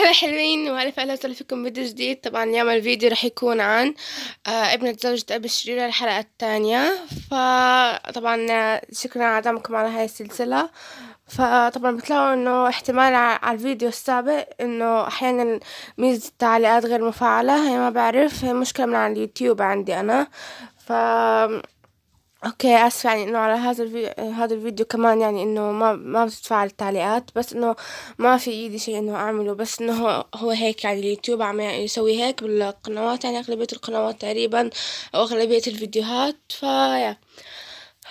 مرحبا حلوين وهلا اهلا وسهلا فيكم فيديو جديد طبعا اليوم الفيديو رح يكون عن آه، ابنة زوجة أبي الشريرة الحلقة الثانية فطبعا آه، شكرا على دعمكم على هاي السلسلة فطبعا بتلاقوا انه احتمال على الفيديو السابق انه احيانا ميزة التعليقات غير مفعلة هي ما بعرف هي مشكلة من على اليوتيوب عندي انا ف اوكي اسفة يعني انه على هذا الفيديو هذا الفيديو كمان يعني انه ما ما بتدفع التعليقات بس انه ما في ايدي شيء انه اعمله بس انه هو, هيك يعني اليوتيوب عم يعني يسوي هيك بالقنوات يعني اغلبية القنوات تقريبا او اغلبية الفيديوهات فيا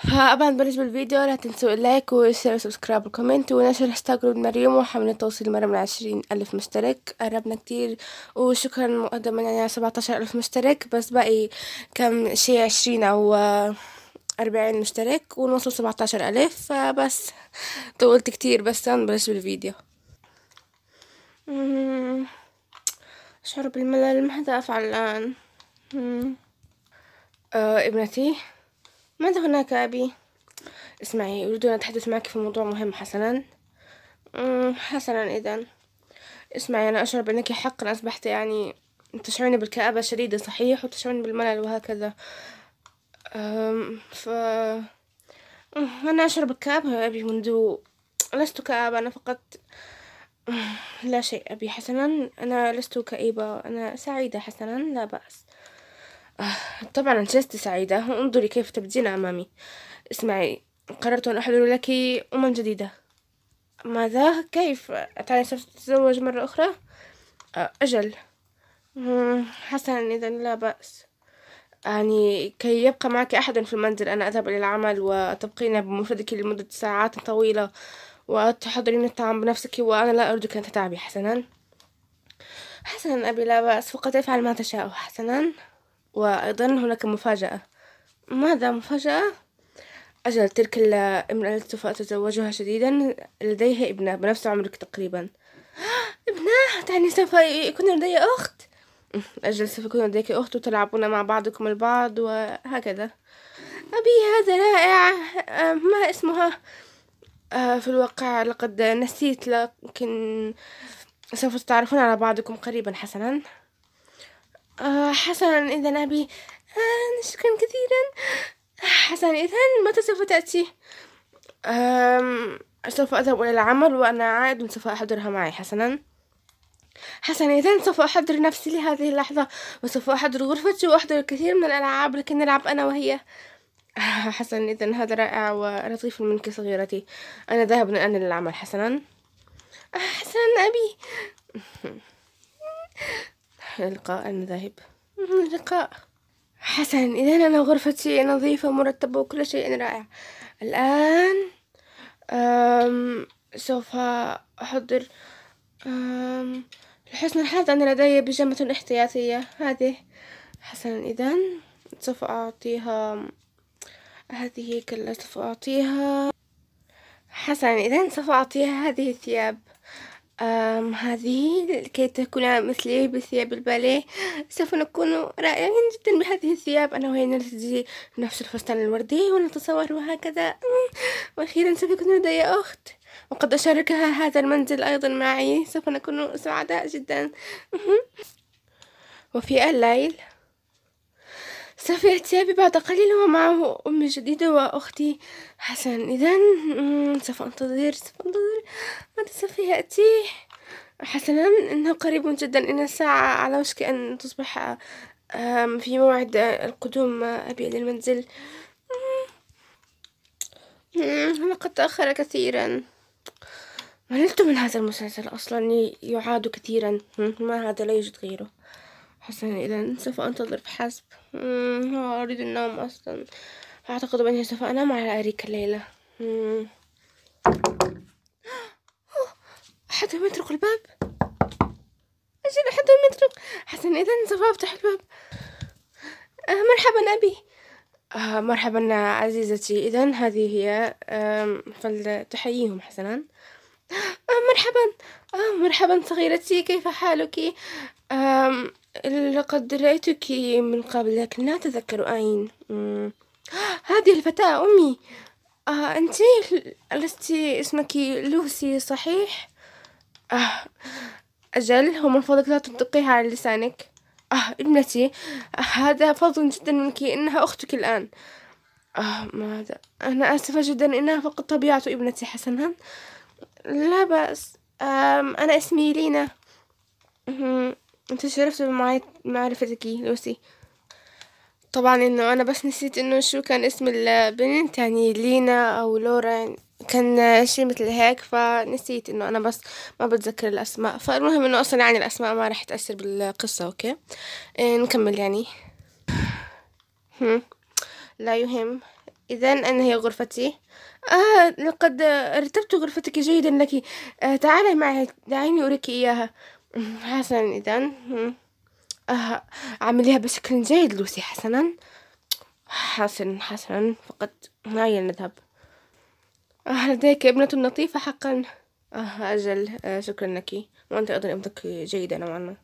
فابعد نبلش بالفيديو لا تنسوا اللايك والشير وسبسكرايب والكومنت ونشر هاشتاج رود مريم وحاولنا توصيل مرة من عشرين ألف مشترك قربنا كتير وشكرا مقدما يعني على سبعتاشر ألف مشترك بس باقي كم شي عشرين أو أربعين مشترك ونوصل سبعة عشر ألف فبس طولت كتير بس أنا بلش بالفيديو أشعر بالملل ماذا أفعل الآن آه ابنتي ماذا هناك أبي اسمعي أريد أن أتحدث معك في موضوع مهم حسنا حسنا إذا اسمعي أنا أشعر بأنك حقا أصبحت يعني تشعرين بالكآبة شديدة صحيح وتشعرين بالملل وهكذا ف أنا أشرب الكآبة أبي منذ لست كآبة أنا فقط لا شيء أبي حسنا أنا لست كئيبة أنا سعيدة حسنا لا بأس أه، طبعا لست سعيدة انظري كيف تبدين أمامي اسمعي قررت أن أحضر لك أما جديدة ماذا كيف أتعني سوف تتزوج مرة أخرى أه، أجل حسنا إذا لا بأس يعني كي يبقى معك أحد في المنزل أنا أذهب إلى العمل وتبقين بمفردك لمدة ساعات طويلة وتحضرين الطعام بنفسك وأنا لا أريدك أن تتعبي حسنا حسنا أبي لا بأس فقط افعل ما تشاء حسنا وأيضا هناك مفاجأة ماذا مفاجأة؟ أجل تلك الامرأة التي سوف أتزوجها شديدا لديها ابنة بنفس عمرك تقريبا ابنة تعني سوف يكون لدي أخت أمم، أجل سوف يكون لديك أخت وتلعبونا مع بعضكم البعض وهكذا أبي هذا رائع ما اسمها أه، في الواقع لقد نسيت لكن سوف تتعرفون على بعضكم قريبا حسنا أه، حسنا إذا أبي أه، شكرا كثيرا حسنا إذا متى سوف تأتي سوف أذهب إلى العمل وأنا عائد سوف أحضرها معي حسنا حسنا إذا سوف أحضر نفسي لهذه اللحظة وسوف أحضر غرفتي وأحضر الكثير من الألعاب لكي نلعب أنا وهي حسنا إذا هذا رائع ولطيف منك صغيرتي أنا ذاهب الآن للعمل حسنا حسنا أبي لقاء أنا ذاهب لقاء حسنا إذا أنا غرفتي نظيفة ومرتبة وكل شيء رائع الآن أم سوف أحضر أم لحسن الحظ أن لدي بجمة احتياطية هذه حسنا إذا سوف أعطيها هذه كلا سوف أعطيها حسنا إذا سوف أعطيها هذه الثياب أم هذه لكي تكون مثلي بثياب الباليه سوف نكون رائعين جدا بهذه الثياب أنا وهي نلتزي نفس الفستان الوردي ونتصور وهكذا وأخيرا سوف يكون لدي أخت وقد أشاركها هذا المنزل أيضا معي سوف نكون سعداء جدا وفي الليل سوف يأتي أبي بعد قليل ومعه أمي الجديدة وأختي حسن إذا سوف أنتظر سوف أنتظر متى سوف يأتي حسنا إنه قريب جدا إن الساعة على وشك أن تصبح في موعد القدوم أبي للمنزل لقد تأخر كثيرا مللت من هذا المسلسل أصلا يعاد كثيرا ما هذا لا يوجد غيره حسنا إذا سوف أنتظر بحسب أريد النوم أصلا أعتقد أني سوف أنام على أريكة الليلة أحد يطرق الباب أجل أحد يطرق حسنا إذا سوف أفتح الباب أه، مرحبا أبي آه، مرحبا عزيزتي إذا هذه هي فلتحييهم حسنا آه، مرحبا آه، مرحبا صغيرتي كيف حالك لقد رأيتك من قبل لكن لا أتذكر أين هذه الفتاة أمي أنت لست اسمك لوسي صحيح أجل من فضلك لا تنطقيها على لسانك آه ابنتي آه، هذا فضل جدا منك إنها أختك الآن آه ماذا أنا آسفة جدا إنها فقط طبيعة ابنتي حسنا لا بأس آم أنا اسمي لينا شرفت بمعرفتك لوسي طبعا انه انا بس نسيت انه شو كان اسم البنت يعني لينا او لورا كان شي مثل هيك فنسيت انه انا بس ما بتذكر الاسماء فالمهم انه اصلا يعني الاسماء ما رح تاثر بالقصه اوكي إيه نكمل يعني لا يهم اذا انا هي غرفتي آه لقد رتبت غرفتك جيدا لك آه تعالي معي دعيني أريك إياها حسنا إذا آه عمليها بشكل جيد لوسي حسنا حسنا حسنا فقط هيا نذهب آه لديك ابنة لطيفة حقا آه أجل آه شكرا لك وأنت أيضا ابنك جيدة نوعا ما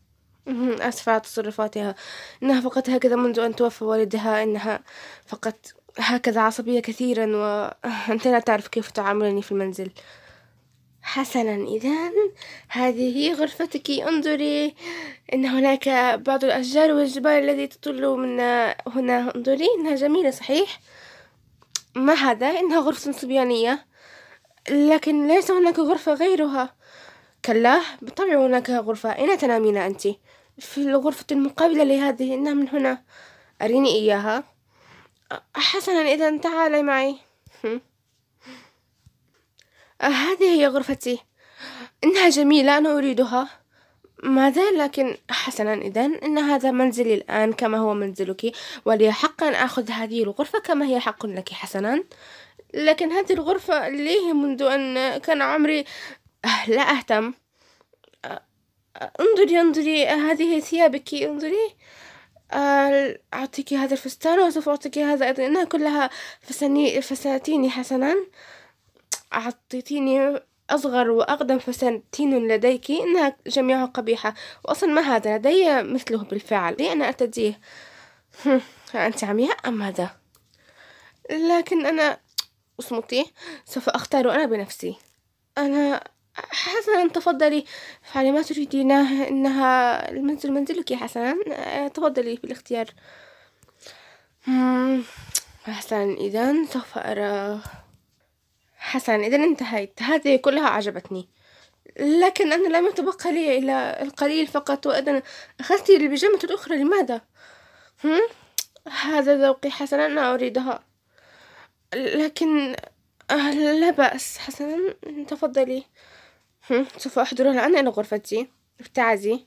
أسفة على تصرفاتها إنها فقط هكذا منذ أن توفى والدها إنها فقط هكذا عصبية كثيرا وأنت لا تعرف كيف تعاملني في المنزل حسنا إذا هذه غرفتك انظري إن هناك بعض الأشجار والجبال الذي تطل من هنا انظري إنها جميلة صحيح ما هذا إنها غرفة صبيانية لكن ليس هناك غرفة غيرها كلا بالطبع هناك غرفة أين تنامين أنت؟ في الغرفة المقابلة لهذه إنها نعم، من هنا أريني إياها حسنا إذا تعالي معي هذه هي غرفتي إنها جميلة أنا أريدها ماذا لكن حسنا إذا إن هذا منزلي الآن كما هو منزلك ولي حقا أخذ هذه الغرفة كما هي حق لك حسنا لكن هذه الغرفة ليه منذ أن كان عمري آه، لا أهتم آه، انظري انظري هذه ثيابك انظري آه، أعطيك هذا الفستان وسوف أعطيك هذا أيضا إنها كلها فساني فساتيني حسنا أعطيتيني أصغر وأقدم فساتين لديك إنها جميعها قبيحة وأصلا ما هذا لدي مثله بالفعل لي أنا أرتديه أنت عمياء أم ماذا؟ لكن أنا اصمتي سوف أختار أنا بنفسي أنا حسنا تفضلي فعلى ما تريدينه إنها المنزل منزلك حسنا آه، تفضلي بالاختيار حسنا إذا سوف أرى حسنا إذا انتهيت هذه كلها عجبتني لكن أنا لم يتبقى لي إلا القليل فقط وإذا أخذت البيجامة الأخرى لماذا؟ هذا ذوقي حسنا أنا أريدها لكن آه، لا بأس حسنا تفضلي سوف أحضرها الآن إلى غرفتي بتاعتي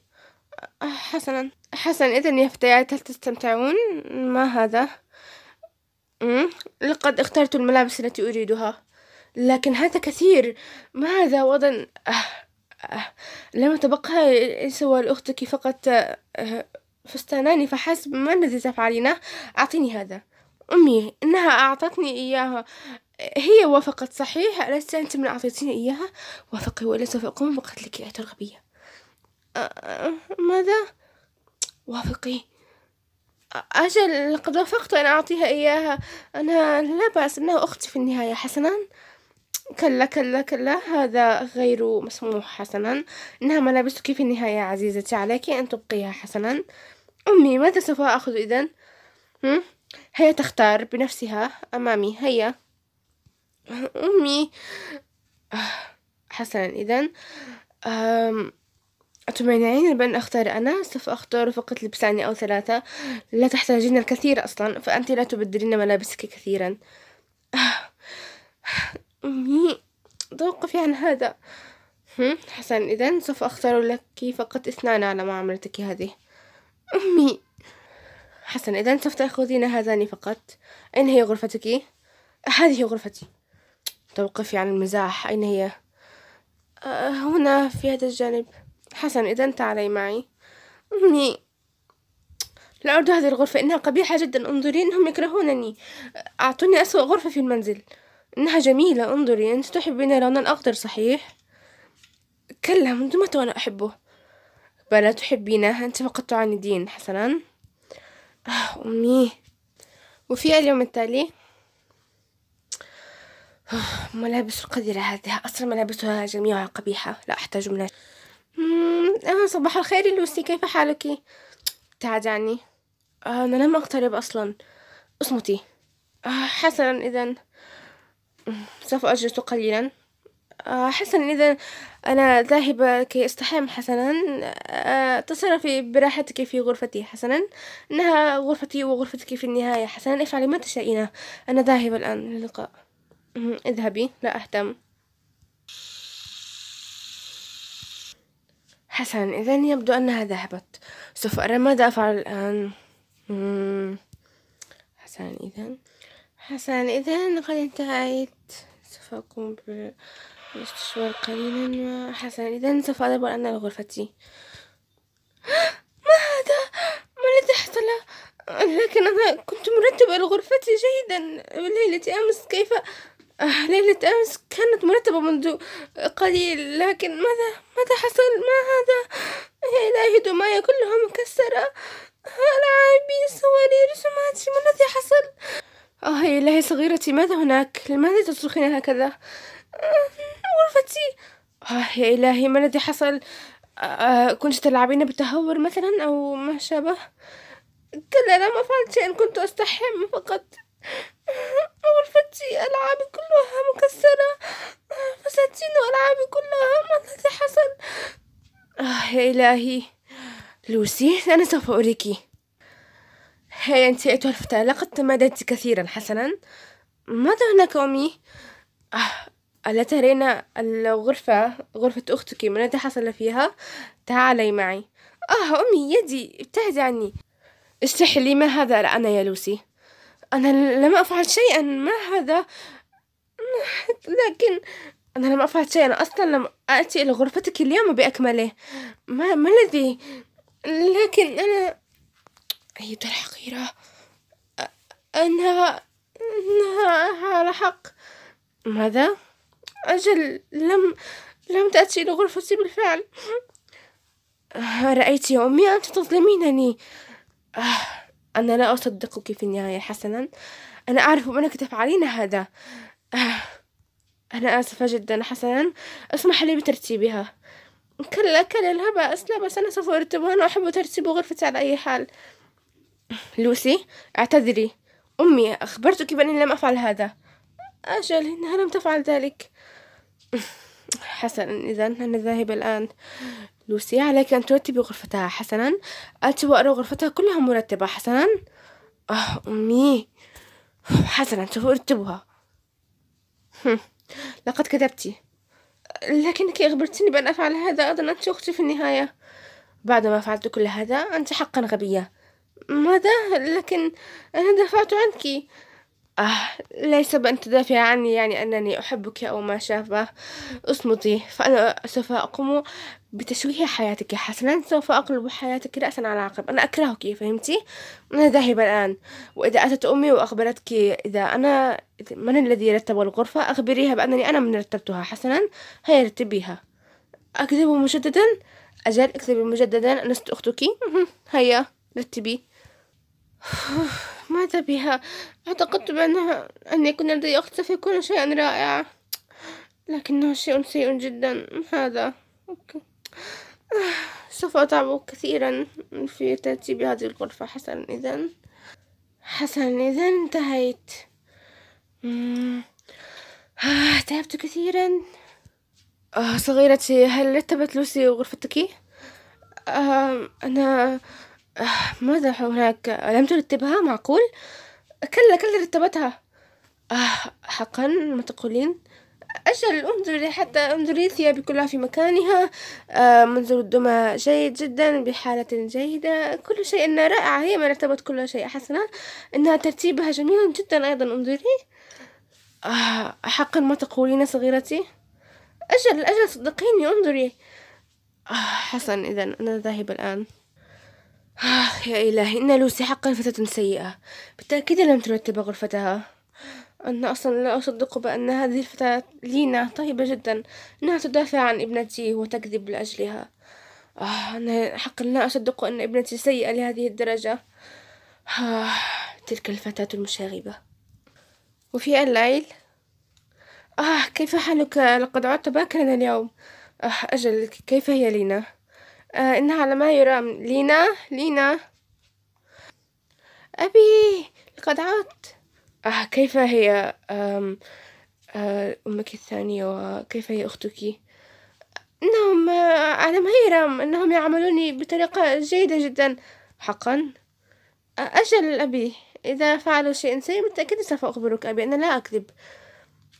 آه، حسنا حسنا إذا يا فتيات هل تستمتعون؟ ما هذا؟ لقد اخترت الملابس التي أريدها لكن هذا كثير ماذا وضع آه، لم تبقى سوى لأختك فقط فستانان فحسب ما الذي تفعلينه أعطيني هذا أمي إنها أعطتني إياها هي وافقت صحيح ألست أنت من أعطيتني إياها وافقي وإلا سوف أقوم بقتلك يا ترغبية ماذا وافقي أجل لقد وافقت أن أعطيها إياها أنا لا بأس إنها أختي في النهاية حسنا كلا كلا كلا هذا غير مسموح حسنا إنها ملابسك في النهاية عزيزتي عليك أن تبقيها حسنا أمي ماذا سوف أخذ إذن؟ هيا تختار بنفسها أمامي هيا أمي حسنا إذا أتمنعين بأن أختار أنا؟ سوف أختار فقط لبساني أو ثلاثة لا تحتاجين الكثير أصلا فأنت لا تبدلين ملابسك كثيرا أمي توقفي عن هذا حسنا إذا سوف أختار لك فقط اثنان على معاملتك هذه أمي حسنا إذا سوف تأخذين هذان فقط أين هي غرفتك؟ هذه غرفتي توقفي عن المزاح أين هي؟ أه هنا في هذا الجانب حسنا إذا تعالي معي أمي لا أريد هذه الغرفة إنها قبيحة جدا انظري إنهم يكرهونني أعطوني أسوأ غرفة في المنزل إنها جميلة انظري أنت تحبين لون الأخضر صحيح؟ كلا منذ متى وأنا أحبه بل تحبينه أنت فقط تعاندين حسنا Ah, أمي وفي اليوم التالي ملابس القذرة هذه أصلا ملابسها جميعها قبيحة لا أحتاج منها صباح الخير لوسي كيف حالك تعجعني عني آه، أنا لم أقترب أصلا اصمتي آه، حسنا إذا أمم، سوف أجلس قليلا حسنًا، إذا أنا ذاهبة كي أستحم حسنًا، آه، تصرّفي براحتِك في غرفتي حسنًا، إنها غرفتي وغرفتِك في النهاية حسنًا، افعلي ما تشائين، أنا ذاهبة الآن للقاء، اذهبي لا أهتم. حسنًا، إذًا يبدو أنها ذهبت، سوف أرى ماذا أفعل الآن. حسنًا إذًا، حسنًا إذًا قد انتهيت، سوف أقوم ب يستشعر قليلا حسنا إذا سوف أذهب الآن إلى غرفتي ما هذا؟ ما الذي حصل؟ لكن أنا كنت مرتبة لغرفتي جيدا ليلة أمس كيف آه، ليلة أمس كانت مرتبة منذ قليل لكن ماذا ماذا حصل ما هذا يا إلهي دمايا كلها مكسرة ألعابي صوري رسوماتي ما الذي حصل آه يا إلهي صغيرتي ماذا هناك لماذا تصرخين هكذا غرفتي آه يا إلهي ما الذي حصل آه كنت تلعبين بالتهور مثلا أو ما شابه كلا لا ما فعلت شيئا كنت أستحم فقط آه، غرفتي ألعابي كلها مكسرة آه، فساتين ألعابي كلها ما الذي حصل آه يا إلهي لوسي أنا سوف أريكي هيا أنت أيتها الفتاة لقد تمادت كثيرا حسنا ماذا هناك أمي؟ آه التي هرينا الغرفة غرفة أختك من التي حصل فيها تعالي معي آه أمي يدي ابتعدي عني استحي ما هذا أنا يا لوسي أنا لم أفعل شيئا ما هذا لكن أنا لم أفعل شيئا أصلا لم آتي إلى غرفتك اليوم بأكمله ما, ما الذي لكن أنا أيتها الحقيرة أنا أنها على حق ماذا؟ أجل لم لم تأتي إلى غرفتي بالفعل رأيت يا أمي أنت تظلمينني أنا لا أصدقك في النهاية حسنا أنا أعرف أنك تفعلين هذا أنا آسفة جدا حسنا اسمح لي بترتيبها كلا كلا لا بأس لا بأس أنا سوف أرتبها أنا أحب ترتيب غرفتي على أي حال لوسي اعتذري أمي أخبرتك بأني لم أفعل هذا أجل إنها لم تفعل ذلك حسنا إذا أنا ذاهبة الآن لوسي عليك أن ترتبي غرفتها حسنا أتي وأرى غرفتها كلها مرتبة حسنا أه أمي حسنا سوف أرتبها لقد كذبتي لكنك أخبرتني بأن أفعل هذا أيضا أنت أختي في النهاية بعدما فعلت كل هذا أنت حقا غبية ماذا لكن أنا دفعت عنك آه ليس بأن تدافع عني يعني أنني أحبك أو ما شابه اصمتي فأنا سوف أقوم بتشويه حياتك حسنا سوف أقلب حياتك رأسا على عقب أنا أكرهك فهمتي أنا ذاهبة الآن وإذا أتت أمي وأخبرتك إذا أنا من الذي رتب الغرفة أخبريها بأنني أنا من رتبتها حسنا هيا رتبيها أكذب مجددا أجل أكذبي مجددا أنا أختك هيا رتبي ماذا بها اعتقدت بانها ان يكون لدي اخت سيكون شيئا رائعا لكنه شيء سيء جدا هذا أوكي. آه، سوف أتعب كثيرا في ترتيب هذه الغرفة حسنا إذا حسنا إذا انتهيت آه، تعبت كثيرا آه، صغيرتي هل رتبت لوسي غرفتك؟ أنا آه، ماذا هناك لم ترتبها معقول كلا كلا رتبتها آه حقا ما تقولين أجل انظري حتى انظري ثيابي كلها في مكانها آه منظر الدمى جيد جدا بحالة جيدة كل شيء إنها رائعة هي من رتبت كل شيء حسنا إنها ترتيبها جميل جدا أيضا انظري آه حقا ما تقولين صغيرتي أجل أجل صدقيني انظري آه حسنا إذا أنا ذاهبة الآن آه يا إلهي إن لوسي حقا فتاة سيئة بالتأكيد لم ترتب غرفتها أنا أصلا لا أصدق بأن هذه الفتاة لينا طيبة جدا إنها تدافع عن ابنتي وتكذب لأجلها آه أنا حقا لا أصدق أن ابنتي سيئة لهذه الدرجة آه تلك الفتاة المشاغبة وفي الليل آه كيف حالك لقد عدت باكرا اليوم آه أجل كيف هي لينا آه، إنها على ما يرام لينا لينا أبي لقد عدت آه كيف هي آم آه أمك الثانية وكيف هي أختك إنهم آه، على ما يرام إنهم يعملوني بطريقة جيدة جدا حقا آه، أجل أبي إذا فعلوا شيء سيء بالتأكيد سوف أخبرك أبي أنا لا أكذب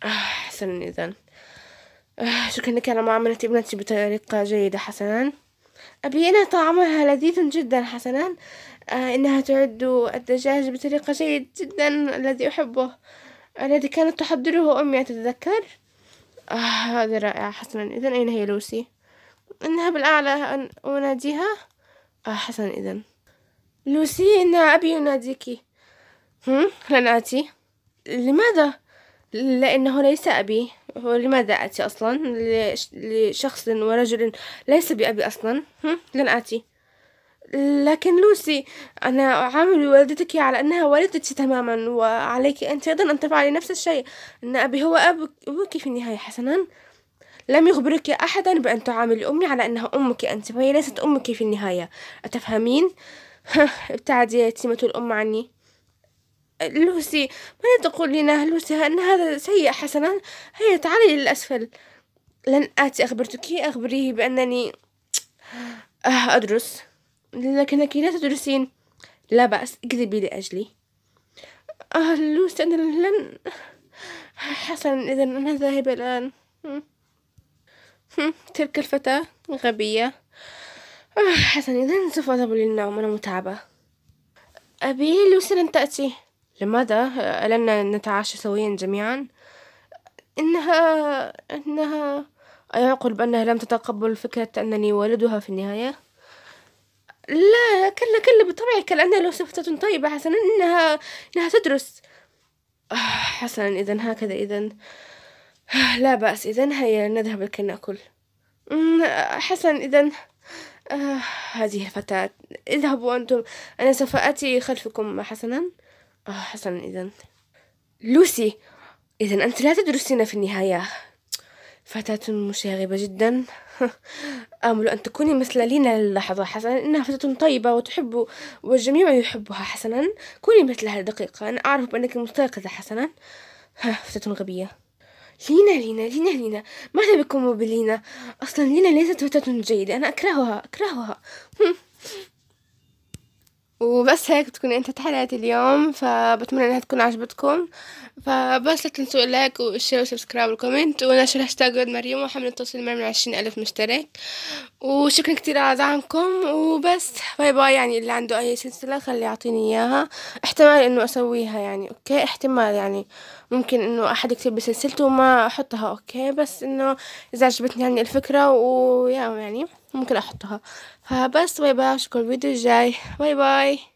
حسنا إذا شكرا لك على معاملة ابنتي بطريقة جيدة حسنا أبينة طعمها لذيذ جدا حسنا آه، إنها تعد الدجاج بطريقة جيد جدا الذي أحبه الذي كانت تحضره أمي تتذكر آه هذا رائع حسنا إذا أين هي لوسي إنها بالأعلى أن أناديها آه حسنا إذا لوسي إن أبي يناديك هم لن آتي لماذا لأنه ليس أبي ولماذا آتي أصلا لشخص ورجل ليس بأبي أصلا لن آتي لكن لوسي أنا أعامل والدتك على أنها والدتي تماما وعليك أنت أيضا أن تفعلي نفس الشيء أن أبي هو أبوك في النهاية حسنا لم يخبرك أحدا بأن تعامل أمي على أنها أمك أنت وهي ليست أمك في النهاية أتفهمين؟ ابتعدي يا يتيمة الأم عني لوسي ماذا لنا لوسي أن هذا سيء حسنا هيا تعالي للأسفل لن آتي أخبرتك أخبريه بأنني أه، أدرس لكنك لا تدرسين لا بأس اكذبي لأجلي آه لوسي أنا لن حسنا إذا أنا ذاهبة الآن تلك الفتاة غبية أه، حسنا إذا سوف أذهب للنوم أنا متعبة أبي لوسي لن تأتي لماذا ألنا نتعشى سويا جميعا؟ إنها إنها أيعقل بأنها لم تتقبل فكرة أنني والدها في النهاية؟ لا كلا كلا بطبعك لأنها لو صفة طيبة حسنا إنها إنها تدرس آه، حسنا إذا هكذا إذا آه، لا بأس إذا هيا نذهب لكي نأكل أمم، حسنا إذا آه، هذه الفتاة اذهبوا أنتم أنا سوف آتي خلفكم حسنا آه حسنا إذا لوسي إذا أنت لا تدرسين في النهاية فتاة مشاغبة جدا آمل أن تكوني مثل لينا للحظة حسنا إنها فتاة طيبة وتحب والجميع يحبها حسنا كوني مثلها دقيقة أنا أعرف بأنك مستيقظة حسنا فتاة غبية لينا لينا لينا لينا ماذا بكم بلينا أصلا لينا ليست فتاة جيدة أنا أكرهها أكرهها وبس هيك بتكون انت حلقة اليوم فبتمنى انها تكون عجبتكم فبس لا تنسوا اللايك والشير والسبسكرايب والكومنت ونشر هاشتاج ولد مريم وحمل التوصيل مريم من عشرين الف مشترك وشكرا كتير على دعمكم وبس باي باي يعني اللي عنده اي سلسلة خلي يعطيني اياها احتمال انه اسويها يعني اوكي احتمال يعني ممكن انه احد يكتب بسلسلته وما احطها اوكي بس انه اذا عجبتني يعني الفكرة ويا يعني ممكن احطها فبس باي باي اشوفكم الفيديو الجاي باي باي